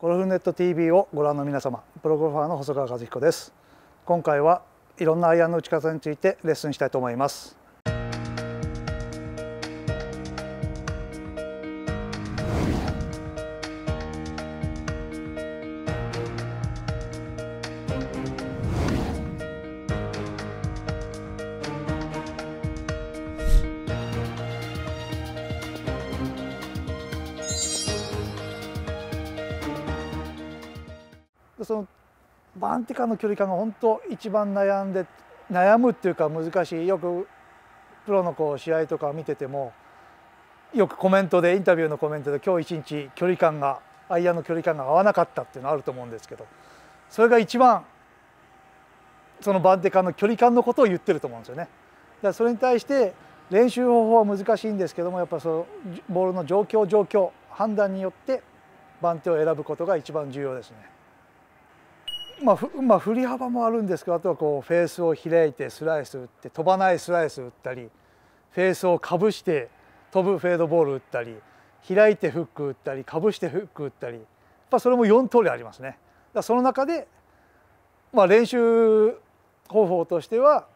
ゴルフネット TV をご覧の皆様プロゴルファーの細川和彦です今回はいろんなアイアンの打ち方についてレッスンしたいと思いますそのバンティカの距離感が本当一番悩んで悩むっていうか難しいよくプロのこう試合とか見ててもよくコメントでインタビューのコメントで今日一日距離感がアイアンの距離感が合わなかったっていうのあると思うんですけどそれが一番そのバンテカの距離感のことを言ってると思うんですよね。だからそれに対して練習方法は難しいんですけどもやっぱそのボールの状況状況判断によって番手を選ぶことが一番重要ですね。まあ、まあ、振り幅もあるんですけどあとはこうフェースを開いてスライス打って飛ばないスライス打ったりフェースをかぶして飛ぶフェードボール打ったり開いてフック打ったりかぶしてフック打ったりまそれも4通りありますね。だその中で、まあ、練習方法としては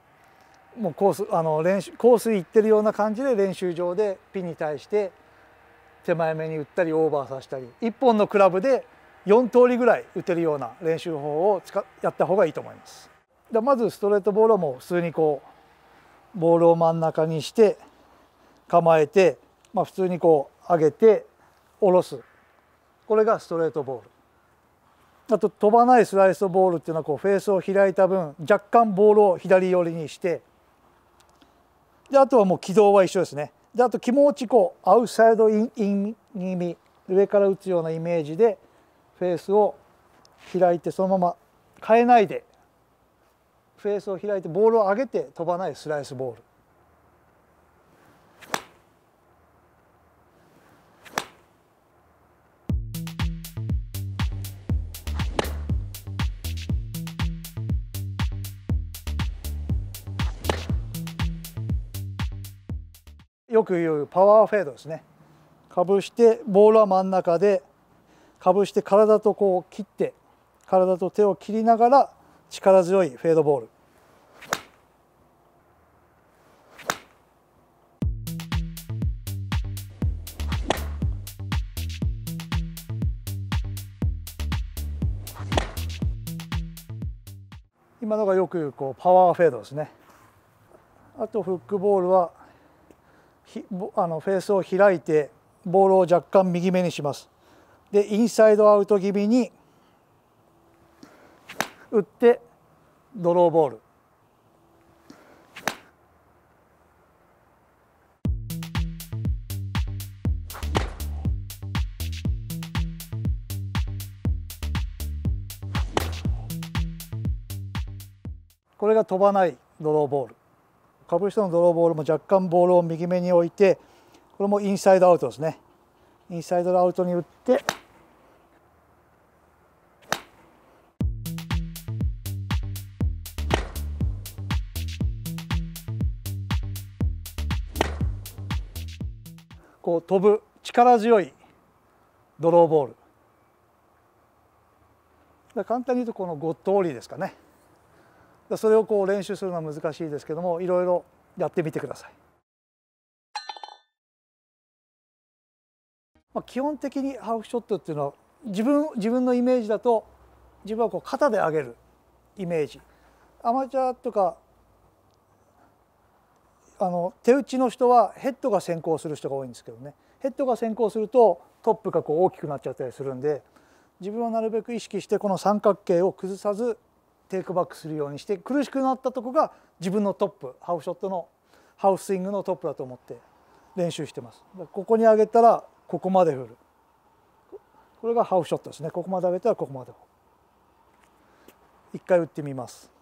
もうコースあの練習コース行ってるような感じで練習場でピンに対して手前目に打ったりオーバーさせたり1本のクラブで4通りぐらい打てるような練習法を使やった方がいいと思います。でまずストレートボールはもう普通にこうボールを真ん中にして構えて、まあ、普通にこう上げて下ろすこれがストレートボール。あと飛ばないスライスボールっていうのはこうフェースを開いた分若干ボールを左寄りにしてであとはもう軌道は一緒ですねであと気持ちこうアウトサイドイン気味上から打つようなイメージでフェースを開いてそのまま変えないでフェースを開いてボールを上げて飛ばないスライスボールよく言うパワーフェードですねかぶしてボールは真ん中でかぶして体とこう切って体と手を切りながら力強いフェードボール今のがよくこうパワーフェードですねあとフックボールはあのフェースを開いてボールを若干右目にしますでインサイドアウト気味に打ってドローボールこれが飛ばないドローボール株主のドローボールも若干ボールを右目に置いてこれもインサイドアウトですねインサイドアウトに打ってこう飛ぶ力強いドローボール簡単に言うとこのー通りですかねそれをこう練習するのは難しいですけどもいろいろやってみてください、まあ、基本的にハーフショットっていうのは自分自分のイメージだと自分はこう肩で上げるイメージアマチュアとかあの手打ちの人はヘッドが先行する人が多いんですけどねヘッドが先行するとトップがこう大きくなっちゃったりするんで自分はなるべく意識してこの三角形を崩さずテイクバックするようにして苦しくなったとこが自分のトップハーフショットのハウススイングのトップだと思って練習してますここに上げたらここまで振るこれがハーフショットですねここまで上げたらここまで一回打ってみます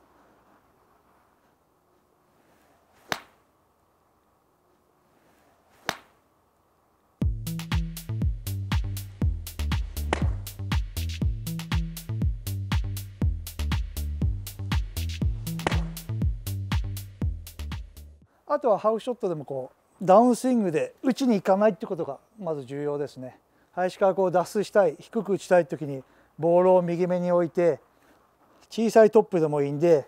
あとはハーフショットでもこうダウンスイングで打ちにいかないってことがまず重要ですね林からこう脱出したい低く打ちたい時にボールを右目に置いて小さいトップでもいいんで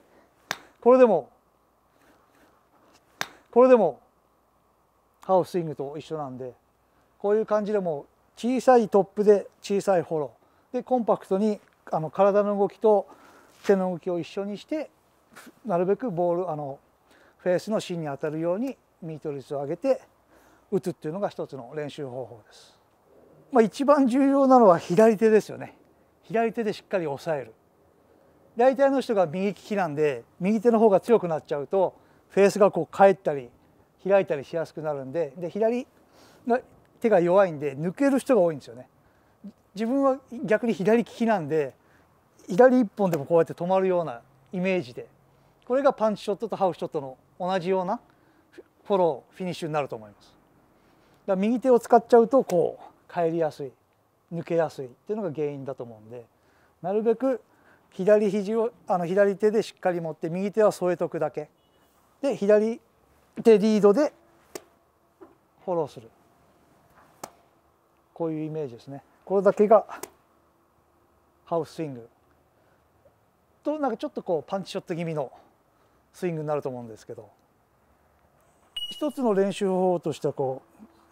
これでもこれでもハーフスイングと一緒なんでこういう感じでも小さいトップで小さいフォローでコンパクトにあの体の動きと手の動きを一緒にしてなるべくボールあのフェースの芯に当たるようにミート率を上げて打つっていうのが一つの練習方法です。まあ、一番重要なのは左手ですよね。左手でしっかり押さえる。大体の人が右利きなんで右手の方が強くなっちゃうとフェースがこう返ったり開いたりしやすくなるんでで左が手が弱いんで抜ける人が多いんですよね。自分は逆に左利きなんで左一本でもこうやって止まるようなイメージでこれがパンチショットとハウスショットの同じようなフォローフィニッシュになると思います。だ右手を使っちゃうとこう帰りやすい抜けやすいっていうのが原因だと思うんでなるべく左肘をあの左手でしっかり持って右手は添えとくだけで左手リードでフォローするこういうイメージですねこれだけがハウススイングとなんかちょっとこうパンチショット気味のスイングになると思うんですけど一つの練習方法としてはこ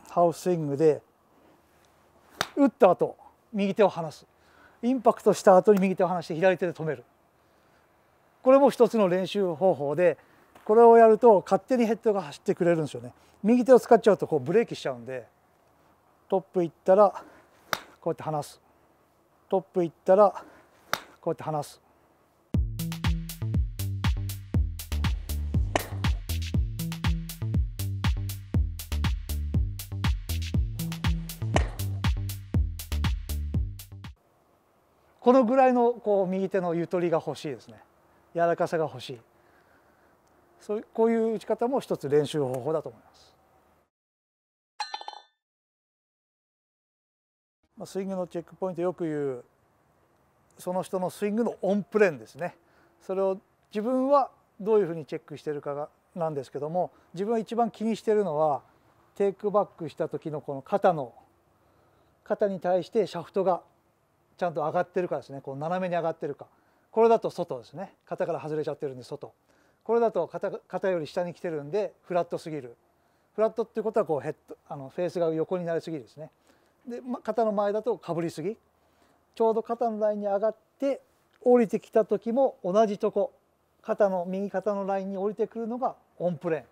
うハウススイングで打った後右手を離すインパクトした後に右手を離して左手で止めるこれも一つの練習方法でこれをやると勝手にヘッドが走ってくれるんですよね右手を使っちゃうとこうブレーキしちゃうんでトップ行ったらこうやって離すトップ行ったらこうやって離すこのぐらいのこう右手のゆとりが欲しいですね柔らかさが欲しいそうこういう打ち方も一つ練習方法だと思います。まあ、スイングのチェックポイントよく言うその人のスイングのオンプレーンですねそれを自分はどういうふうにチェックしてるかがなんですけども自分は一番気にしてるのはテイクバックした時のこの肩の肩に対してシャフトがちゃんと上がってるかですねこう斜めに上がってるかこれだと外ですね肩から外れちゃってるんで外これだと肩肩より下に来てるんでフラットすぎるフラットっていうことはこうヘッドあのフェースが横になりすぎですねで、ま、肩の前だとかぶりすぎちょうど肩のラインに上がって降りてきた時も同じとこ肩の右肩のラインに降りてくるのがオンプレ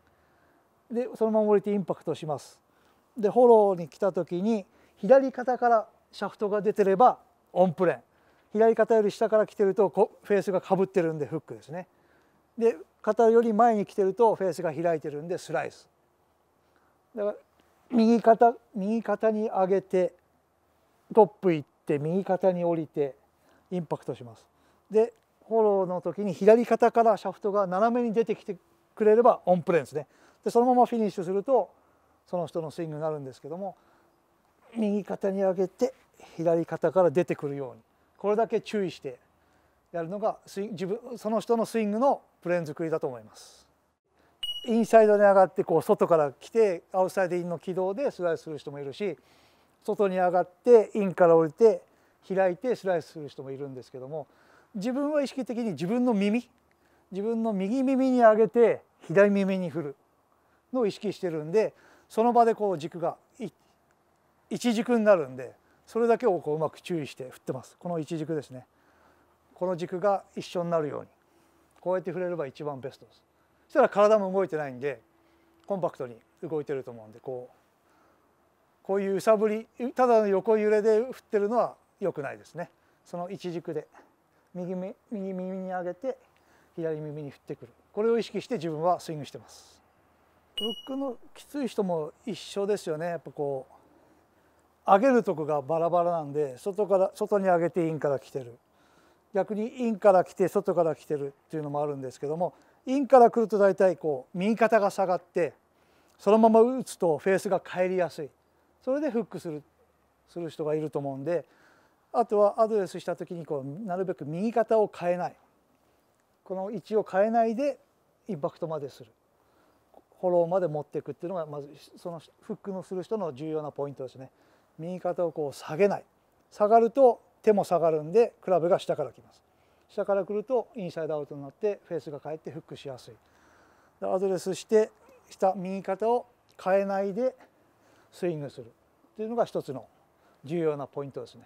ーンでそのまま降りてインパクトしますでフォローに来た時に左肩からシャフトが出てればオンプレン左肩より下から来てるとフェースがかぶってるんでフックですねで肩より前に来てるとフェースが開いてるんでスライスだから右肩右肩に上げてトップ行って右肩に降りてインパクトしますでフォローの時に左肩からシャフトが斜めに出てきてくれればオンプレンですねでそのままフィニッシュするとその人のスイングになるんですけども右肩に上げて左肩から出てくるようにこれだけ注意してやるのが自分その人のスイングのプレーン作りだと思います。インサイドに上がってこう外から来てアウトサイドインの軌道でスライスする人もいるし外に上がってインから降りて開いてスライスする人もいるんですけども自分は意識的に自分の耳自分の右耳に上げて左耳に振るのを意識してるんでその場でこう軸が一軸になるんでそれだけをこううまく注意して振ってますこの一軸ですねこの軸が一緒になるようにこうやって振れれば一番ベストですそしたら体も動いてないんでコンパクトに動いてると思うんでこうこういう揺さぶりただの横揺れで振ってるのは良くないですねその一軸で右右耳に上げて左耳に振ってくるこれを意識して自分はスイングしてますフックのきつい人も一緒ですよねやっぱこう上げるとこがバラバラなんで外から外に上げてインから来てる逆にインから来て外から来てるっていうのもあるんですけどもインから来ると大体こう右肩が下がってそのまま打つとフェースが返りやすいそれでフックするする人がいると思うんであとはアドレスした時にこうなるべく右肩を変えないこの位置を変えないでインパクトまでするフォローまで持っていくっていうのがまずそのフックのする人の重要なポイントですね。右肩をこう下げない下がると手も下がるんでクラブが下から来ます下から来るとインサイドアウトになってフェースが返ってフックしやすいでアドレスして下右肩を変えないでスイングするというのが一つの重要なポイントですね。